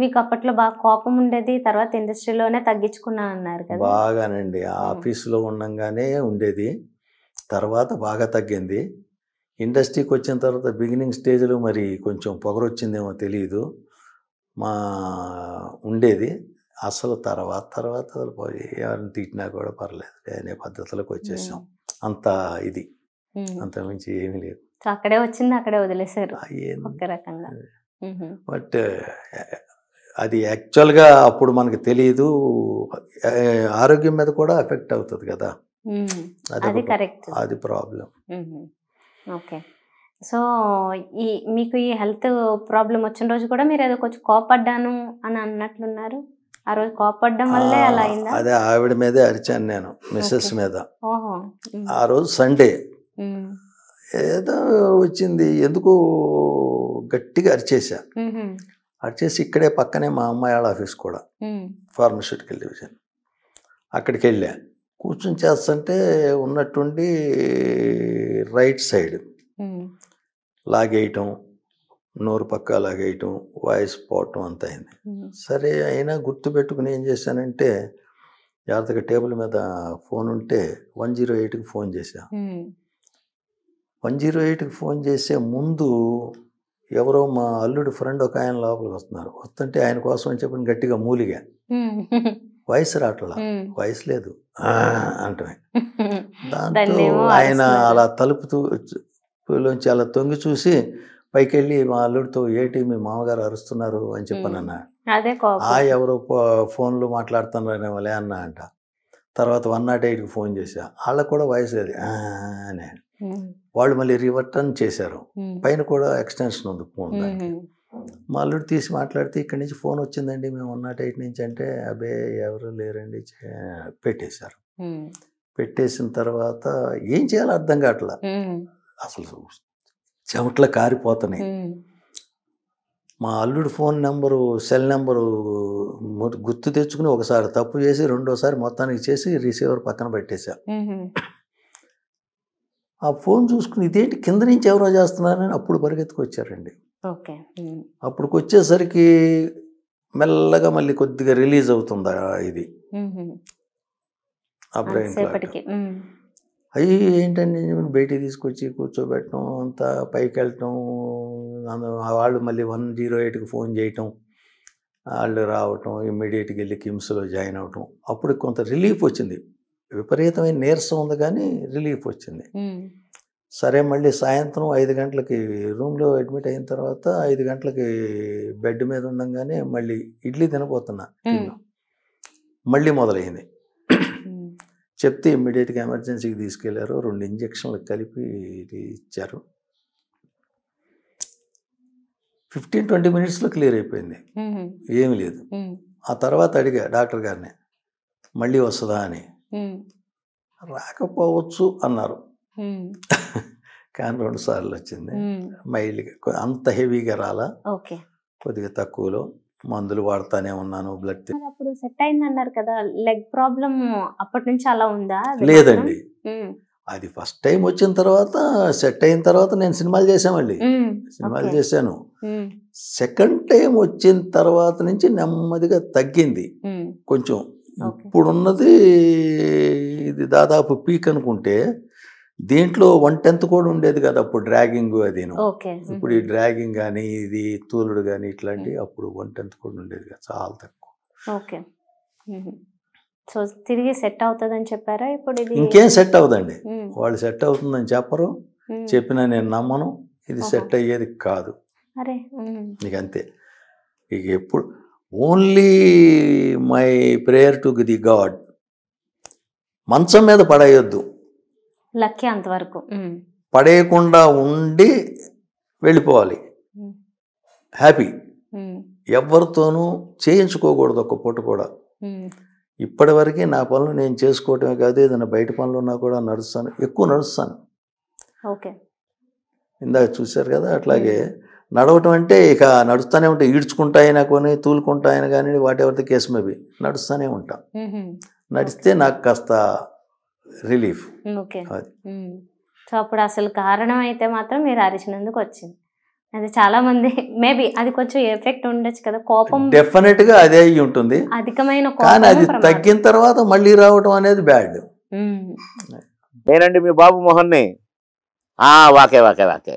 మీకు అప్పట్లో బాగా కోపం ఉండేది తర్వాత ఇండస్ట్రీలోనే తగ్గించుకున్నాను అన్నారు కదా బాగానండి ఆఫీసులో ఉండగానే ఉండేది తర్వాత బాగా తగ్గింది ఇండస్ట్రీకి వచ్చిన తర్వాత బిగినింగ్ స్టేజ్లో మరి కొంచెం పొగరొచ్చిందేమో తెలియదు మా ఉండేది అసలు తర్వాత తర్వాత అసలు ఎవరిని తిట్టినా కూడా పర్లేదు అనే పద్ధతిలోకి వచ్చేసాం అంత ఇది అంత మించి ఏమీ లేదు అక్కడే వచ్చింది అక్కడే వదిలేసారు ఒక రకంగా బట్ అది యాక్చువల్గా అప్పుడు మనకు తెలియదు ఆరోగ్యం మీద కూడా ఎఫెక్ట్ అవుతుంది కదా అది కరెక్ట్ అది ప్రాబ్లం ఓకే సో ఈ మీకు ఈ హెల్త్ ప్రాబ్లం వచ్చిన రోజు కూడా మీరు ఏదో కొంచెం కోపడ్డాను అని అన్నట్లున్నారు ఆ రోజు కోపడ్డం వల్లే అలా అయింది అదే ఆవిడ మీదే అరిచాను నేను మిస్సెస్ మీద ఆ రోజు సండే ఏదో వచ్చింది ఎందుకు గట్టిగా అరిచేసా అరిచేసి ఇక్కడే పక్కనే మా అమ్మాయి వాళ్ళ ఆఫీస్ కూడా ఫార్మసిటికల్ డివిజన్ అక్కడికి వెళ్ళా కూర్చొని చేస్తుంటే ఉన్నట్టుండి రైట్ సైడ్ లాగేయటం నోరు పక్క లాగేయటం వాయిస్ పోవటం అంత అయింది సరే అయినా గుర్తుపెట్టుకుని ఏం చేశానంటే జాగ్రత్తగా టేబుల్ మీద ఫోన్ ఉంటే వన్ జీరో ఎయిట్కి ఫోన్ చేశా వన్ జీరో ఎయిట్కి ఫోన్ చేసే ముందు ఎవరో మా అల్లుడు ఫ్రెండ్ ఒక ఆయన లోపలికి వస్తున్నారు వస్తుంటే ఆయన కోసం అని చెప్పిన గట్టిగా మూలిగా వయసు రావట్లా వయసు లేదు అంటమే దాంతో ఆయన అలా తలుపుతూ అలా తొంగి చూసి పైకి వెళ్ళి మా అల్లుడితో ఏటి మీ మామగారు అరుస్తున్నారు అని చెప్పానన్న ఆ ఎవరో ఫోన్లో మాట్లాడుతున్నారేమోలే అన్న అంట తర్వాత వన్ నాట్ ఎయిట్కి ఫోన్ చేశా వాళ్ళకు కూడా వయసు లేదు అని వాళ్ళు మళ్ళీ రివర్టర్న్ చేశారు పైన కూడా ఎక్స్టెన్షన్ ఉంది ఫోన్ మా అల్లుడు తీసి మాట్లాడితే ఇక్కడి నుంచి ఫోన్ వచ్చిందండి మేము ఉన్న టైట్ నుంచి అంటే అబే ఎవరు లేరండి పెట్టేశారు పెట్టేసిన తర్వాత ఏం చేయాలో అర్థం కావట్లా అసలు చెమట్ల కారిపోతున్నాయి మా అల్లుడు ఫోన్ నెంబరు సెల్ నెంబరు గుర్తు తెచ్చుకుని ఒకసారి తప్పు చేసి రెండోసారి మొత్తానికి చేసి రిసీవర్ పక్కన పెట్టేశారు ఆ ఫోన్ చూసుకుని ఇదేంటి కింద నుంచి ఎవరో చేస్తున్నారని అప్పుడు పరిగెత్తుకొచ్చారండి ఓకే అప్పుడుకి వచ్చేసరికి మెల్లగా మళ్ళీ కొద్దిగా రిలీజ్ అవుతుంది ఇది ఆ బ్రెయిన్ అవి ఏంటంటే బయటికి తీసుకొచ్చి కూర్చోబెట్టడం అంతా పైకి వెళ్ళటం వాళ్ళు మళ్ళీ వన్ జీరో ఎయిట్కి ఫోన్ చేయటం వాళ్ళు రావటం ఇమ్మీడియట్గా వెళ్ళి కిమ్స్లో జాయిన్ అవటం అప్పుడు కొంత రిలీఫ్ వచ్చింది విపరీతమైన నీరసం ఉంది కానీ రిలీఫ్ వచ్చింది సరే మళ్ళీ సాయంత్రం ఐదు గంటలకి రూమ్లో అడ్మిట్ అయిన తర్వాత ఐదు గంటలకి బెడ్ మీద ఉండగానే మళ్ళీ ఇడ్లీ తినబోతున్నా మళ్ళీ మొదలైంది చెప్తే ఇమ్మీడియట్గా ఎమర్జెన్సీకి తీసుకెళ్లారు రెండు ఇంజక్షన్లు కలిపి ఇచ్చారు ఫిఫ్టీన్ ట్వంటీ మినిట్స్లో క్లియర్ అయిపోయింది ఏమీ లేదు ఆ తర్వాత అడిగా డాక్టర్ గారిని మళ్ళీ వస్తుందా అని రాకపోవచ్చు అన్నారు కానీ రెండు సార్లు వచ్చింది మైల్డ్గా అంత హెవీగా రాలా కొద్దిగా తక్కువలో మందులు వాడతానే ఉన్నాను బ్లడ్ అప్పుడు సెట్ అయింది అన్నారు కదా లెగ్ ప్రాబ్లం అప్పటి నుంచి అలా ఉందా లేదండి అది ఫస్ట్ టైం వచ్చిన తర్వాత సెట్ అయిన తర్వాత నేను సినిమాలు చేశామండి సినిమాలు చేశాను సెకండ్ టైం వచ్చిన తర్వాత నుంచి నెమ్మదిగా తగ్గింది కొంచెం ఇప్పుడున్నది ఇది దాదాపు పీక్ అనుకుంటే దీంట్లో వన్ టెన్త్ కూడా ఉండేది కదా అప్పుడు డ్రాగింగ్ అది ఇప్పుడు ఈ డ్రాగింగ్ కానీ ఇది తూలుడు కానీ ఇట్లాంటివి అప్పుడు వన్ టెన్త్ కూడా ఉండేది కదా చాలా తక్కువ ఓకే సో తిరిగి సెట్ అవుతుందని చెప్పారా ఇప్పుడు ఇంకేం సెట్ అవుదండి వాళ్ళు సెట్ అవుతుందని చెప్పరు చెప్పినా నేను నమ్మను ఇది సెట్ అయ్యేది కాదు అరే ఇక అంతే ఇక ఎప్పుడు only my prayer to the God మంచం మీద పడేయొద్దు లక్కి అంతవరకు పడేయకుండా ఉండి వెళ్ళిపోవాలి హ్యాపీ ఎవరితోనూ చేయించుకోకూడదు ఒక్క పూట కూడా ఇప్పటి వరకు నా పనులు నేను చేసుకోవటమే కాదు ఏదైనా బయట పనులు ఉన్నా కూడా నడుస్తాను ఎక్కువ నడుస్తాను ఓకే ఇందాక చూశారు కదా అట్లాగే నడవటం అంటే ఇక నడుస్తూనే ఉంటాయి ఈడ్చుకుంటాయినా కొని తూలుకుంటాయినా కానీ వాట్ ఎవరి కేసు మేబీ నడుస్తూనే ఉంటాం నడిస్తే నాకు కాస్త రిలీఫ్ సో అప్పుడు అసలు కారణం అయితే మాత్రం మీరు అరిచినందుకు వచ్చింది అది చాలా మంది మేబీ అది కొంచెం ఎఫెక్ట్ ఉండొచ్చు కదా కోపం డెఫినెట్ గా అదే అయి ఉంటుంది అధికమైన కానీ అది తగ్గిన తర్వాత మళ్ళీ రావడం అనేది బ్యాడ్ నేనండి మీ బాబు మోహన్ని వాకే వాకే వాకే